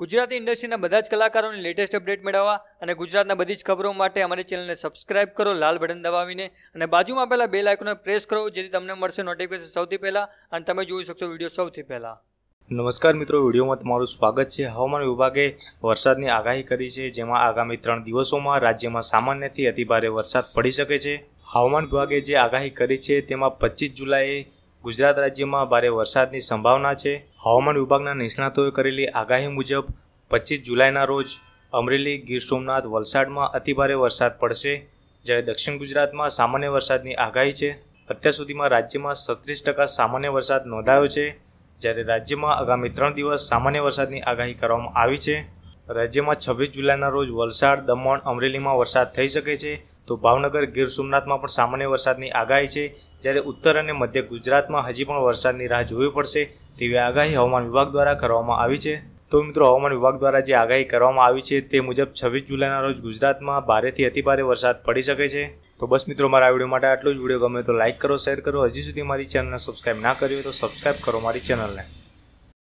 ગુજરાતી ઇન્ડસ્ટ્રીના બધા જ કલાકારોની લેટેસ્ટ અપડેટ મેળવવા અને ગુજરાતના બધી જ ખબરો માટે અમારી ચેનલને સબસ્ક્રાઇબ કરો લાલ બટન દબાવીને અને બાજુમાં આપેલા બે લાઇકોને પ્રેસ કરો જેથી તમને મળશે નોટિફિકેશન સૌથી પહેલાં અને તમે જોઈ શકશો વિડીયો સૌથી પહેલાં નમસ્કાર મિત્રો વિડીયોમાં તમારું સ્વાગત છે હવામાન વિભાગે વરસાદની આગાહી કરી છે જેમાં આગામી ત્રણ દિવસોમાં રાજ્યમાં સામાન્યથી અતિભારે વરસાદ પડી શકે છે હવામાન વિભાગે જે આગાહી કરી છે તેમાં પચીસ જુલાઈએ ગુજરાત રાજ્યમાં ભારે વરસાદની સંભાવના છે હવામાન વિભાગના નિષ્ણાતોએ કરેલી આગાહી મુજબ પચીસ જુલાઈના રોજ અમરેલી ગીર સોમનાથ વલસાડમાં અતિભારે વરસાદ પડશે જ્યારે દક્ષિણ ગુજરાતમાં સામાન્ય વરસાદની આગાહી છે અત્યાર સુધીમાં રાજ્યમાં છત્રીસ ટકા સામાન્ય વરસાદ નોંધાયો છે જ્યારે રાજ્યમાં આગામી ત્રણ દિવસ સામાન્ય વરસાદની આગાહી કરવામાં આવી છે રાજ્યમાં છવ્વીસ જુલાઈના રોજ વલસાડ દમણ અમરેલીમાં વરસાદ થઈ શકે છે તો ભાવનગર ગીર સોમનાથમાં પણ સામાન્ય વરસાદની આગાહી છે જ્યારે ઉત્તર અને મધ્ય ગુજરાતમાં હજી પણ વરસાદની રાહ જોવી પડશે તેવી આગાહી હવામાન વિભાગ દ્વારા કરવામાં આવી છે તો મિત્રો હવામાન વિભાગ દ્વારા જે આગાહી કરવામાં આવી છે તે મુજબ છવ્વીસ જુલાઈના રોજ ગુજરાતમાં ભારેથી અતિભારે વરસાદ પડી શકે છે તો બસ મિત્રો મારા આ વિડીયો માટે આટલું જ વિડીયો ગમે તો લાઇક કરો શેર કરો હજી સુધી મારી ચેનલને સબસ્ક્રાઇબ ના કરી હોય તો સબસ્ક્રાઇબ કરો મારી ચેનલને